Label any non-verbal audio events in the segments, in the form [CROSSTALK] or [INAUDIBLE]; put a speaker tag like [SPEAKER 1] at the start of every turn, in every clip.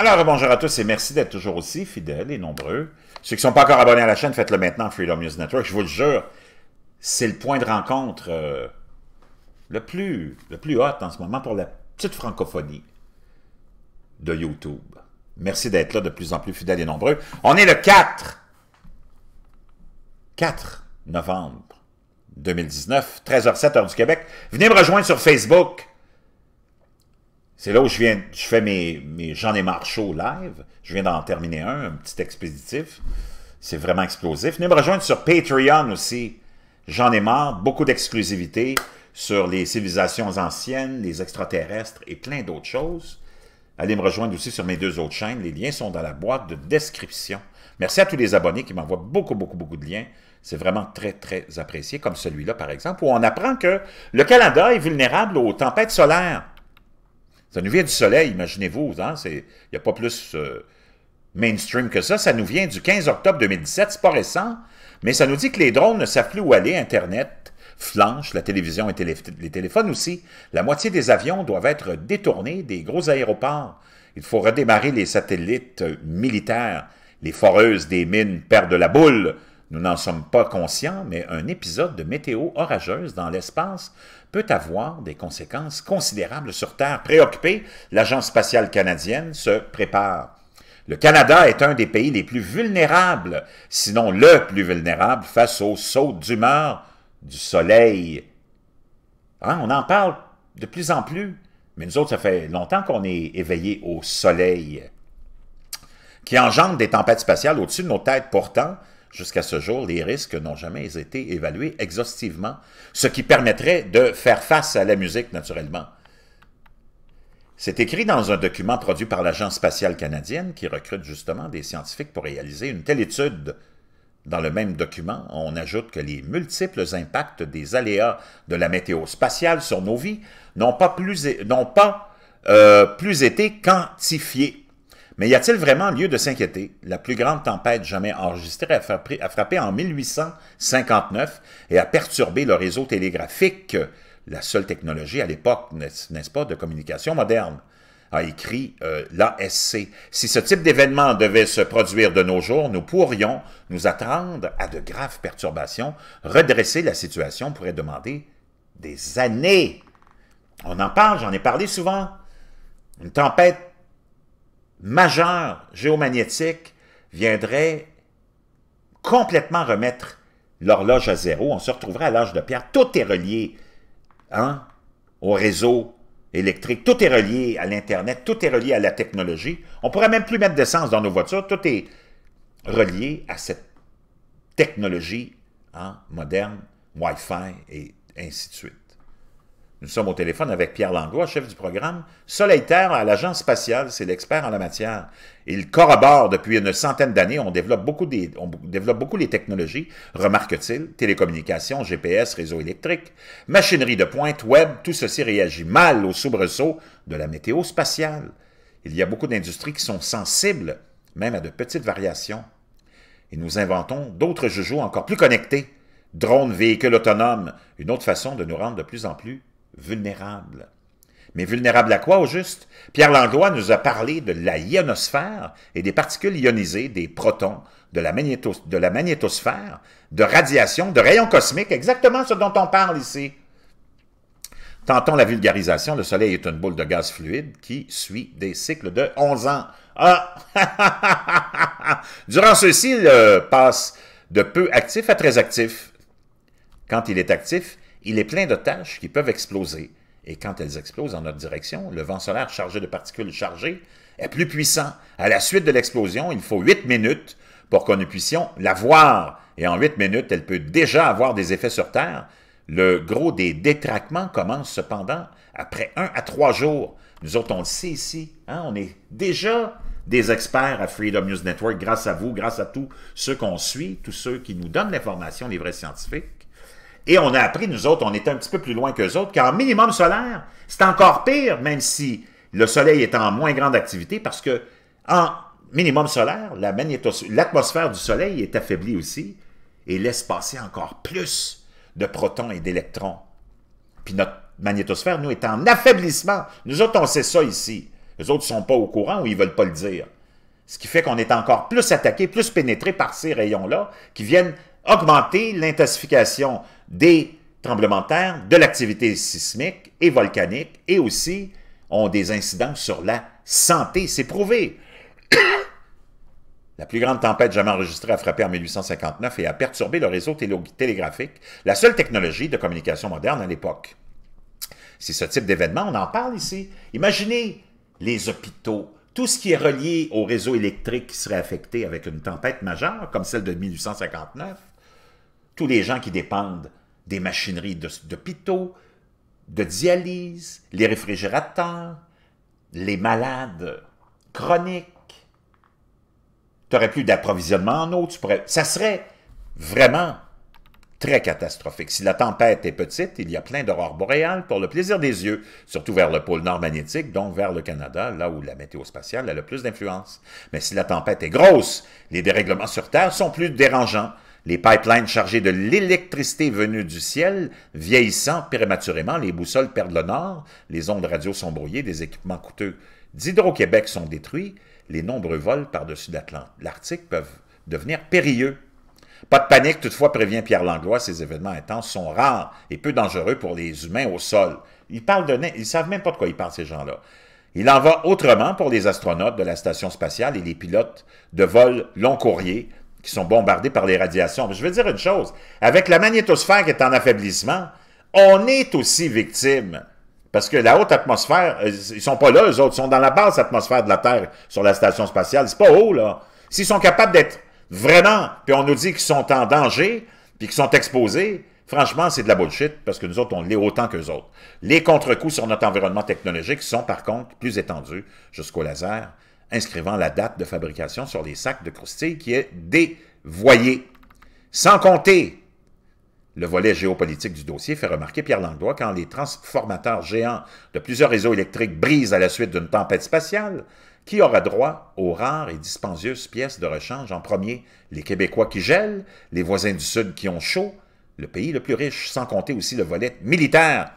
[SPEAKER 1] Alors, bonjour à tous et merci d'être toujours aussi fidèles et nombreux. Ceux qui ne sont pas encore abonnés à la chaîne, faites-le maintenant, Freedom News Network. Je vous le jure, c'est le point de rencontre euh, le, plus, le plus hot en ce moment pour la petite francophonie de YouTube. Merci d'être là de plus en plus fidèles et nombreux. On est le 4, 4 novembre 2019, 13h07 heure du Québec. Venez me rejoindre sur Facebook. C'est là où je viens, je fais mes, J'en ai marre au live. Je viens d'en terminer un, un petit expéditif. C'est vraiment explosif. Venez me rejoindre sur Patreon aussi. J'en ai marre, beaucoup d'exclusivité sur les civilisations anciennes, les extraterrestres et plein d'autres choses. Allez me rejoindre aussi sur mes deux autres chaînes. Les liens sont dans la boîte de description. Merci à tous les abonnés qui m'envoient beaucoup, beaucoup, beaucoup de liens. C'est vraiment très, très apprécié, comme celui-là, par exemple, où on apprend que le Canada est vulnérable aux tempêtes solaires. Ça nous vient du soleil, imaginez-vous. Hein, il n'y a pas plus euh, mainstream que ça. Ça nous vient du 15 octobre 2017, c'est pas récent, mais ça nous dit que les drones ne savent plus où aller, Internet flanche, la télévision et les téléphones aussi. La moitié des avions doivent être détournés des gros aéroports. Il faut redémarrer les satellites militaires. Les foreuses des mines perdent la boule. Nous n'en sommes pas conscients, mais un épisode de météo orageuse dans l'espace peut avoir des conséquences considérables sur Terre. Préoccupée, l'Agence spatiale canadienne se prépare. Le Canada est un des pays les plus vulnérables, sinon le plus vulnérable, face aux sauts d'humeur du soleil. Hein, on en parle de plus en plus, mais nous autres, ça fait longtemps qu'on est éveillés au soleil, qui engendre des tempêtes spatiales au-dessus de nos têtes pourtant, Jusqu'à ce jour, les risques n'ont jamais été évalués exhaustivement, ce qui permettrait de faire face à la musique naturellement. C'est écrit dans un document produit par l'Agence spatiale canadienne qui recrute justement des scientifiques pour réaliser une telle étude. Dans le même document, on ajoute que les multiples impacts des aléas de la météo spatiale sur nos vies n'ont pas plus, pas, euh, plus été quantifiés. Mais y a-t-il vraiment lieu de s'inquiéter? La plus grande tempête jamais enregistrée a frappé, en 1859 et a perturbé le réseau télégraphique, la seule technologie à l'époque, n'est-ce pas, de communication moderne a écrit euh, l'ASC. Si ce type d'événement devait se produire de nos jours, nous pourrions nous attendre à de graves perturbations. Redresser la situation pourrait demander des années. On en parle, j'en ai parlé souvent. Une tempête majeur géomagnétique viendrait complètement remettre l'horloge à zéro. On se retrouverait à l'âge de pierre. Tout est relié hein, au réseau électrique. Tout est relié à l'Internet. Tout est relié à la technologie. On pourrait même plus mettre d'essence dans nos voitures. Tout est relié à cette technologie hein, moderne, Wi-Fi et ainsi de suite. Nous sommes au téléphone avec Pierre Langois, chef du programme Soleil-Terre à l'Agence spatiale. C'est l'expert en la matière. Il corrobore depuis une centaine d'années. On, développe beaucoup des, on développe beaucoup les technologies, remarque-t-il, télécommunications, GPS, réseau électrique, machinerie de pointe, web, tout ceci réagit mal aux soubresaut de la météo spatiale. Il y a beaucoup d'industries qui sont sensibles, même à de petites variations. Et nous inventons d'autres joujoux encore plus connectés. Drones, véhicules autonomes, une autre façon de nous rendre de plus en plus vulnérable. Mais vulnérable à quoi au juste? Pierre Langlois nous a parlé de la ionosphère et des particules ionisées, des protons, de la, magnétosphère, de radiation, de rayons cosmiques, exactement ce dont on parle ici. Tentons la vulgarisation, le Soleil est une boule de gaz fluide qui suit des cycles de 11 ans. Ah! [LAUGHS] Durant ceci, ci il passe de peu actif à très actif. Quand il est actif, il est plein de taches qui peuvent exploser. Et quand elles explosent en notre direction, le vent solaire chargé de particules chargées est plus puissant. À la suite de l'explosion, il faut huit minutes pour que nous puissions la voir. Et en huit minutes, elle peut déjà avoir des effets sur Terre. Le gros des détraquements commence cependant après un à trois jours. Nous autres, on le sait ici. Hein? On est déjà des experts à Freedom News Network grâce à vous, grâce à tous ceux qu'on suit, tous ceux qui nous donnent l'information, les vrais scientifiques. Et on a appris, nous autres, on est un petit peu plus loin qu'eux autres, qu'en minimum solaire, c'est encore pire, même si le soleil est en moins grande activité, parce que en minimum solaire, l'atmosphère du soleil est affaiblie aussi et laisse passer encore plus de protons et d'électrons. Puis notre magnétosphère, nous, est en affaiblissement. Nous autres, on sait ça ici. Les autres ne sont pas au courant ou ils ne veulent pas le dire. Ce qui fait qu'on est encore plus attaqué, plus pénétré par ces rayons-là qui viennent augmenter l'intensification des tremblements de terre, de l'activité sismique et volcanique, et aussi ont des incidents sur la santé. C'est prouvé. [COUGHS] la plus grande tempête jamais enregistrée a frappé en 1859 et a perturbé le réseau télégraphique, la seule technologie de communication moderne à l'époque. C'est ce type d'événement, on en parle ici. Imaginez les hôpitaux, tout ce qui est relié au réseau électrique qui serait affecté avec une tempête majeure comme celle de 1859, tous les gens qui dépendent des machineries d'hôpitaux, de, dialyse, les réfrigérateurs, les malades chroniques. Tu n'aurais plus d'approvisionnement en eau. Ça serait vraiment très catastrophique. Si la tempête est petite, il y a plein d'aurores boréales pour le plaisir des yeux, surtout vers le pôle nord magnétique, donc vers le Canada, là où la météo spatiale a le plus d'influence. Mais si la tempête est grosse, les dérèglements sur Terre sont plus dérangeants les pipelines chargés de l'électricité venue du ciel, vieillissant prématurément, les boussoles perdent le nord, les ondes radio sont brouillées, des équipements coûteux d'Hydro-Québec sont détruits, les nombreux vols par-dessus l'Arctique peuvent devenir périlleux. Pas de panique, toutefois, prévient Pierre Langlois, ces événements intenses sont rares et peu dangereux pour les humains au sol. Ils parlent de ils savent même pas de quoi ils parlent, ces gens-là. Il en va autrement pour les astronautes de la station spatiale et les pilotes de vol long courrier sont bombardés par les radiations. Mais je veux dire une chose, avec la magnétosphère qui est en affaiblissement, on est aussi victime. Parce que la haute atmosphère, euh, ils sont pas là, eux autres, ils sont dans la basse atmosphère de la Terre sur la station spatiale. C'est pas haut, là. S'ils sont capables d'être vraiment, puis on nous dit qu'ils sont en danger, puis qu'ils sont exposés, franchement, c'est de la bullshit, parce que nous autres, on l'est autant qu'eux autres. Les contre-coups sur notre environnement technologique sont, par contre, plus étendus jusqu'au laser, inscrivant la date de fabrication sur les sacs de croustilles qui est dévoyé. Sans compter, le volet géopolitique du dossier fait remarquer Pierre Langlois quand les transformateurs géants de plusieurs réseaux électriques brisent à la suite d'une tempête spatiale, qui aura droit aux rares et dispendieuses pièces de rechange en premier Les Québécois qui gèlent, les voisins du Sud qui ont chaud, le pays le plus riche, sans compter aussi le volet militaire.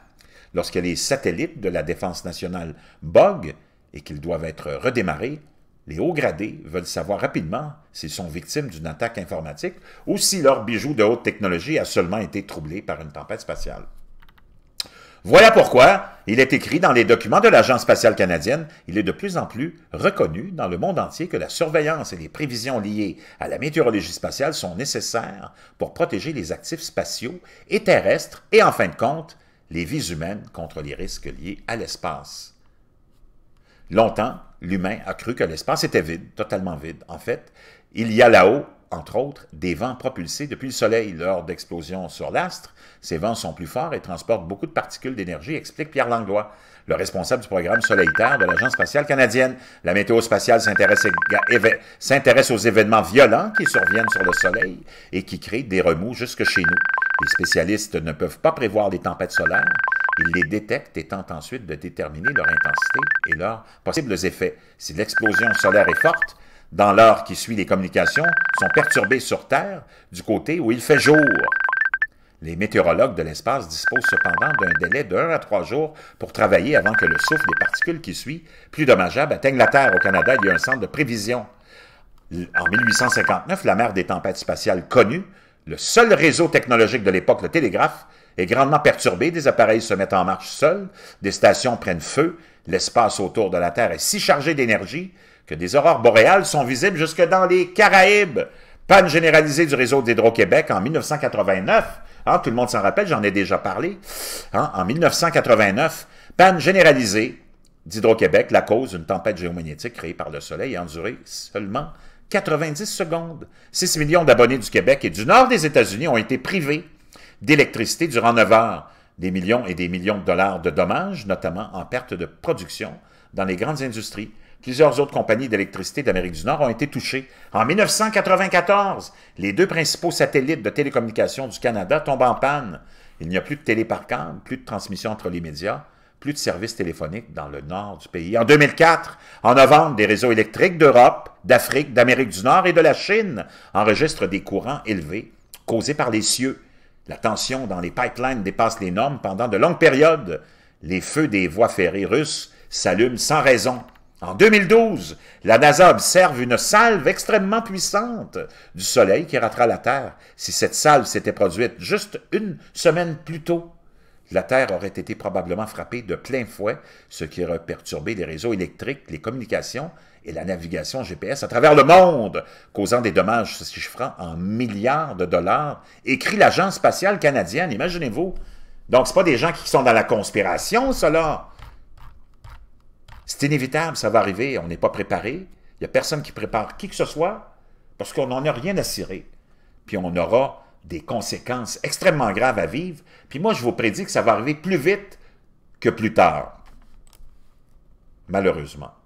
[SPEAKER 1] Lorsque les satellites de la Défense nationale boguent, et qu'ils doivent être redémarrés, les hauts gradés veulent savoir rapidement s'ils sont victimes d'une attaque informatique ou si leur bijou de haute technologie a seulement été troublé par une tempête spatiale. Voilà pourquoi il est écrit dans les documents de l'Agence spatiale canadienne, il est de plus en plus reconnu dans le monde entier que la surveillance et les prévisions liées à la météorologie spatiale sont nécessaires pour protéger les actifs spatiaux et terrestres et en fin de compte, les vies humaines contre les risques liés à l'espace. Longtemps, l'humain a cru que l'espace était vide, totalement vide. En fait, il y a là-haut, entre autres, des vents propulsés depuis le Soleil lors d'explosions sur l'astre. Ces vents sont plus forts et transportent beaucoup de particules d'énergie, explique Pierre Langlois, le responsable du programme Soleil-Terre de l'Agence spatiale canadienne. La météo spatiale s'intéresse aux événements violents qui surviennent sur le Soleil et qui créent des remous jusque chez nous. Les spécialistes ne peuvent pas prévoir les tempêtes solaires, les détectent et tentent ensuite de déterminer leur intensité et leurs possibles effets. Si l'explosion solaire est forte, dans l'heure qui suit les communications, sont perturbées sur Terre du côté où il fait jour. Les météorologues de l'espace disposent cependant d'un délai de 1 à 3 jours pour travailler avant que le souffle des particules qui suit, plus dommageable, atteigne la Terre. Au Canada, il y a un centre de prévision. En 1859, la mère des tempêtes spatiales connue, le seul réseau technologique de l'époque, le télégraphe, est grandement perturbé, des appareils se mettent en marche seuls, des stations prennent feu, l'espace autour de la Terre est si chargé d'énergie que des aurores boréales sont visibles jusque dans les Caraïbes. Panne généralisée du réseau d'Hydro-Québec en 1989. Hein, tout le monde s'en rappelle, j'en ai déjà parlé. Hein, en 1989, panne généralisée d'Hydro-Québec, la cause d'une tempête géomagnétique créée par le Soleil a duré seulement 90 secondes. 6 millions d'abonnés du Québec et du nord des États-Unis ont été privés d'électricité durant 9 heures, des millions et des millions de dollars de dommages, notamment en perte de production dans les grandes industries. Plusieurs autres compagnies d'électricité d'Amérique du Nord ont été touchées. En 1994, les deux principaux satellites de télécommunications du Canada tombent en panne. Il n'y a plus de télé plus de transmission entre les médias, plus de services téléphoniques dans le nord du pays. En 2004, en novembre, des réseaux électriques d'Europe, d'Afrique, d'Amérique du Nord et de la Chine enregistrent des courants élevés causés par les cieux. La tension dans les pipelines dépasse les normes pendant de longues périodes. Les feux des voies ferrées russes s'allument sans raison. En 2012, la NASA observe une salve extrêmement puissante du Soleil qui ratera la Terre si cette salve s'était produite juste une semaine plus tôt la Terre aurait été probablement frappée de plein fouet, ce qui aurait perturbé les réseaux électriques, les communications et la navigation GPS à travers le monde, causant des dommages chiffrant en milliards de dollars, écrit l'Agence spatiale canadienne, imaginez-vous. Donc, ce pas des gens qui sont dans la conspiration, cela. C'est inévitable, ça va arriver, on n'est pas préparé. Il n'y a personne qui prépare qui que ce soit, parce qu'on n'en a rien à cirer. Puis on aura des conséquences extrêmement graves à vivre. Puis moi, je vous prédis que ça va arriver plus vite que plus tard, malheureusement.